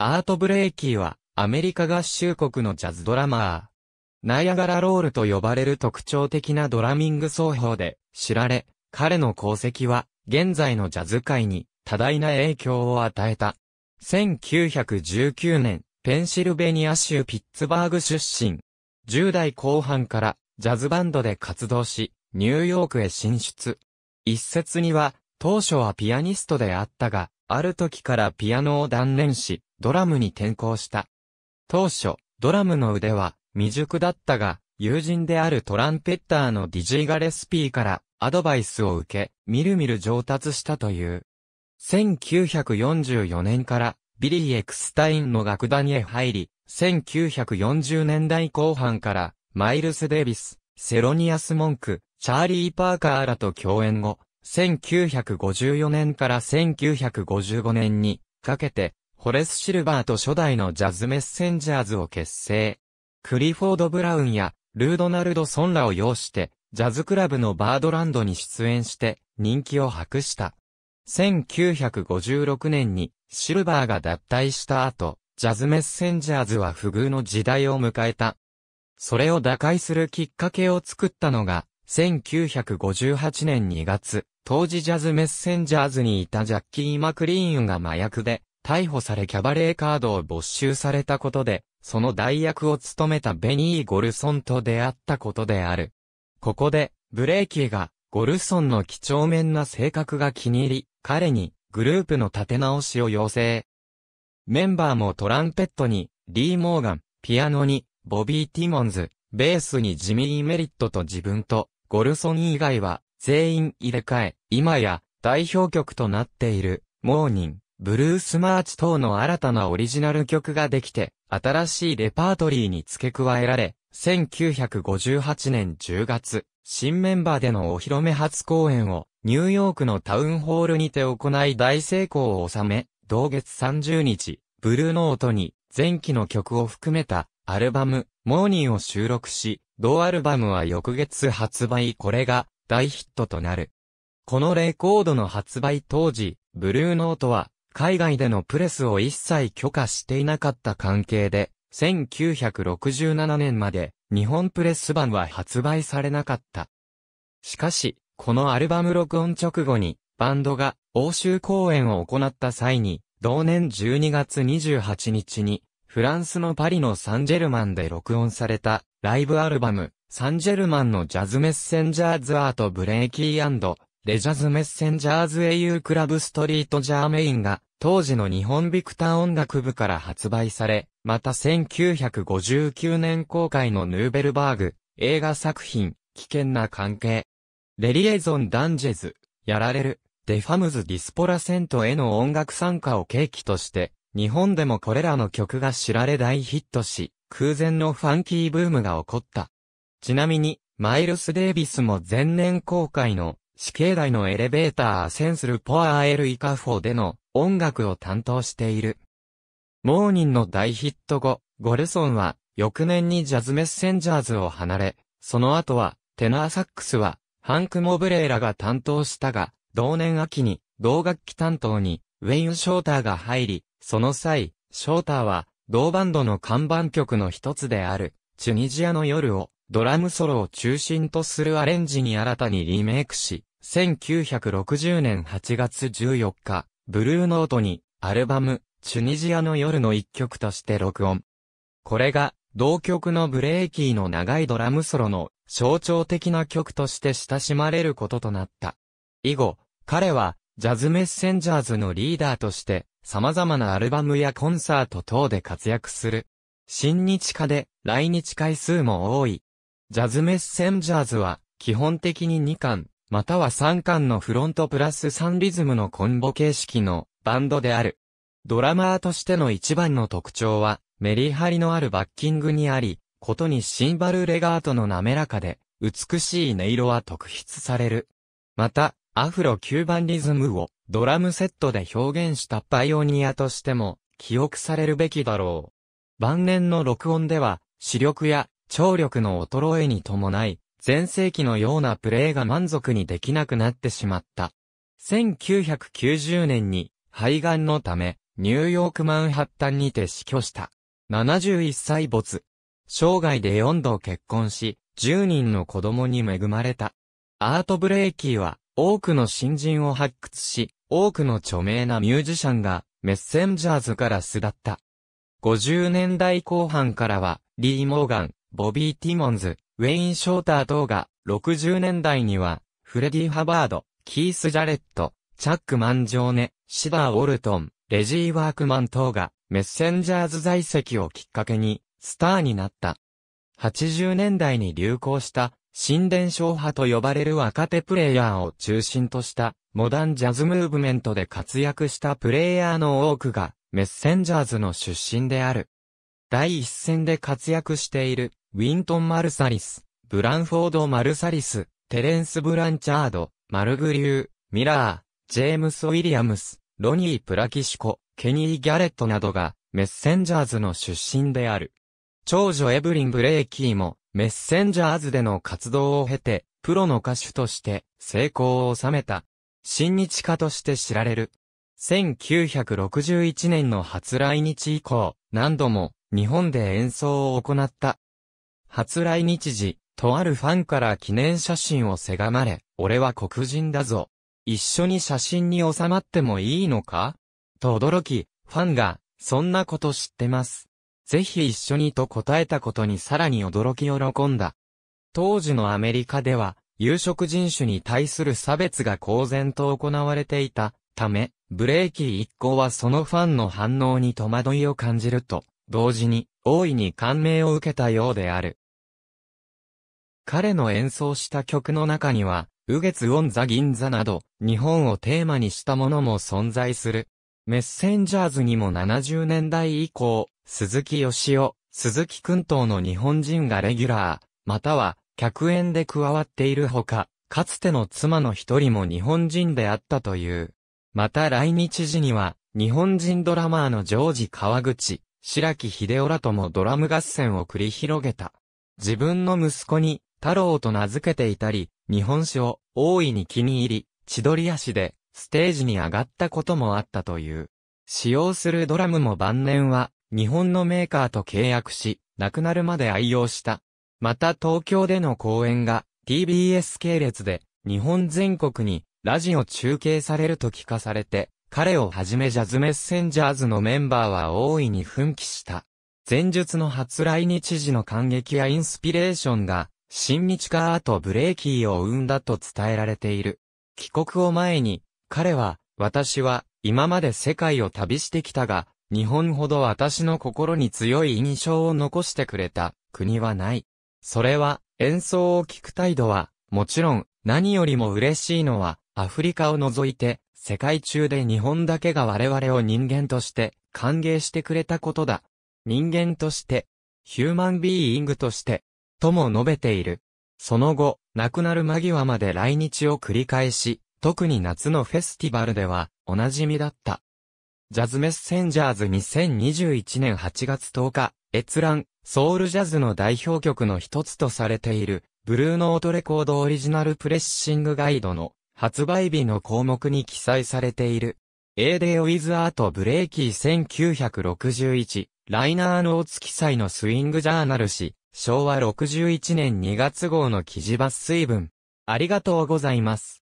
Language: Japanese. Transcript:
アート・ブレイキーは、アメリカ合衆国のジャズドラマー。ナイアガラロールと呼ばれる特徴的なドラミング奏法で知られ、彼の功績は、現在のジャズ界に多大な影響を与えた。1919年、ペンシルベニア州ピッツバーグ出身。10代後半からジャズバンドで活動し、ニューヨークへ進出。一説には、当初はピアニストであったが、ある時からピアノを断念し、ドラムに転向した。当初、ドラムの腕は未熟だったが、友人であるトランペッターのディジー・ガレスピーからアドバイスを受け、みるみる上達したという。1944年からビリー・エクスタインの楽団へ入り、1940年代後半からマイルス・デイビス、セロニアス・モンク、チャーリー・パーカーらと共演後、1954年から1955年にかけて、ホレス・シルバーと初代のジャズメッセンジャーズを結成。クリフォード・ブラウンやルードナルド・ソンらを擁して、ジャズクラブのバードランドに出演して人気を博した。1956年にシルバーが脱退した後、ジャズメッセンジャーズは不遇の時代を迎えた。それを打開するきっかけを作ったのが、1958年2月、当時ジャズメッセンジャーズにいたジャッキー・マクリーンが麻薬で逮捕されキャバレーカードを没収されたことで、その代役を務めたベニー・ゴルソンと出会ったことである。ここで、ブレーキーが、ゴルソンの几帳面な性格が気に入り、彼に、グループの立て直しを要請。メンバーもトランペットに、リー・モーガン、ピアノに、ボビー・ティモンズ、ベースにジミー・メリットと自分と、ゴルソン以外は全員入れ替え、今や代表曲となっている、モーニン、ブルースマーチ等の新たなオリジナル曲ができて、新しいレパートリーに付け加えられ、1958年10月、新メンバーでのお披露目初公演を、ニューヨークのタウンホールにて行い大成功を収め、同月30日、ブルーノートに、前期の曲を含めた、アルバム、モーニーを収録し、同アルバムは翌月発売これが大ヒットとなる。このレコードの発売当時、ブルーノートは海外でのプレスを一切許可していなかった関係で、1967年まで日本プレス版は発売されなかった。しかし、このアルバム録音直後にバンドが欧州公演を行った際に、同年12月28日にフランスのパリのサンジェルマンで録音された、ライブアルバム、サンジェルマンのジャズメッセンジャーズアートブレイキーレジャズメッセンジャーズ英雄クラブストリートジャーメインが、当時の日本ビクター音楽部から発売され、また1959年公開のヌーベルバーグ、映画作品、危険な関係。レリエゾンダンジェズ、やられる、デファムズディスポラセントへの音楽参加を契機として、日本でもこれらの曲が知られ大ヒットし、空前のファンキーブームが起こった。ちなみに、マイルス・デイビスも前年公開の死刑台のエレベーターアセンスルポアアエルイカフォーでの音楽を担当している。モーニンの大ヒット後、ゴルソンは翌年にジャズメッセンジャーズを離れ、その後はテナーサックスはハンク・モブレーラが担当したが、同年秋に同楽器担当にウェイン・ショーターが入り、その際、ショーターは、同バンドの看板曲の一つである、チュニジアの夜を、ドラムソロを中心とするアレンジに新たにリメイクし、1960年8月14日、ブルーノートに、アルバム、チュニジアの夜の一曲として録音。これが、同曲のブレーキーの長いドラムソロの象徴的な曲として親しまれることとなった。以後、彼は、ジャズメッセンジャーズのリーダーとして、様々なアルバムやコンサート等で活躍する。新日課で来日回数も多い。ジャズメッセンジャーズは基本的に2巻、または3巻のフロントプラス3リズムのコンボ形式のバンドである。ドラマーとしての一番の特徴はメリハリのあるバッキングにあり、ことにシンバルレガートの滑らかで美しい音色は特筆される。また、アフロ9番リズムをドラムセットで表現したパイオニアとしても、記憶されるべきだろう。晩年の録音では、視力や聴力の衰えに伴い、前世紀のようなプレーが満足にできなくなってしまった。1990年に肺がんのため、ニューヨークマンハッタンにて死去した。71歳没。生涯で4度結婚し、10人の子供に恵まれた。アートブレイキーは多くの新人を発掘し、多くの著名なミュージシャンがメッセンジャーズから巣立った。50年代後半からは、リー・モーガン、ボビー・ティモンズ、ウェイン・ショーター等が、60年代には、フレディ・ハバード、キース・ジャレット、チャック・マン・ジョーネ、シダー・ウォルトン、レジー・ワークマン等が、メッセンジャーズ在籍をきっかけに、スターになった。80年代に流行した、新伝承派と呼ばれる若手プレイヤーを中心とした、モダンジャズムーブメントで活躍したプレイヤーの多くが、メッセンジャーズの出身である。第一線で活躍している、ウィントン・マルサリス、ブランフォード・マルサリス、テレンス・ブランチャード、マルグリュー、ミラー、ジェームス・ウィリアムス、ロニー・プラキシコ、ケニー・ギャレットなどが、メッセンジャーズの出身である。長女エブリン・ブレイキーも、メッセンジャーズでの活動を経て、プロの歌手として成功を収めた。親日家として知られる。1961年の初来日以降、何度も日本で演奏を行った。初来日時、とあるファンから記念写真をせがまれ、俺は黒人だぞ。一緒に写真に収まってもいいのかと驚き、ファンが、そんなこと知ってます。ぜひ一緒にと答えたことにさらに驚き喜んだ。当時のアメリカでは、有色人種に対する差別が公然と行われていたため、ブレーキー一行はそのファンの反応に戸惑いを感じると、同時に大いに感銘を受けたようである。彼の演奏した曲の中には、ウゲツオンザギンザなど、日本をテーマにしたものも存在する。メッセンジャーズにも70年代以降、鈴木義雄、鈴木君等の日本人がレギュラー、または客演で加わっているほか、かつての妻の一人も日本人であったという。また来日時には、日本人ドラマーのジョージ川口、白木秀夫らともドラム合戦を繰り広げた。自分の息子に、太郎と名付けていたり、日本酒を大いに気に入り、千鳥足で、ステージに上がったこともあったという。使用するドラムも晩年は、日本のメーカーと契約し、亡くなるまで愛用した、また東京での公演が TBS 系列で日本全国にラジオ中継されると聞かされて、彼をはじめジャズメッセンジャーズのメンバーは大いに奮起した。前述の初来日時の感激やインスピレーションが、新日カートブレーキーを生んだと伝えられている。帰国を前に、彼は、私は、今まで世界を旅してきたが、日本ほど私の心に強い印象を残してくれた、国はない。それは、演奏を聴く態度は、もちろん、何よりも嬉しいのは、アフリカを除いて、世界中で日本だけが我々を人間として、歓迎してくれたことだ。人間として、ヒューマンビーイングとして、とも述べている。その後、亡くなる間際まで来日を繰り返し、特に夏のフェスティバルでは、おなじみだった。ジャズメッセンジャーズ2021年8月10日、閲覧、ソウルジャズの代表曲の一つとされている、ブルーノートレコードオリジナルプレッシングガイドの発売日の項目に記載されている。A Day with Art ブレイキー1961、ライナーノーツ記載のスイングジャーナル誌、昭和61年2月号の記事抜粋文。ありがとうございます。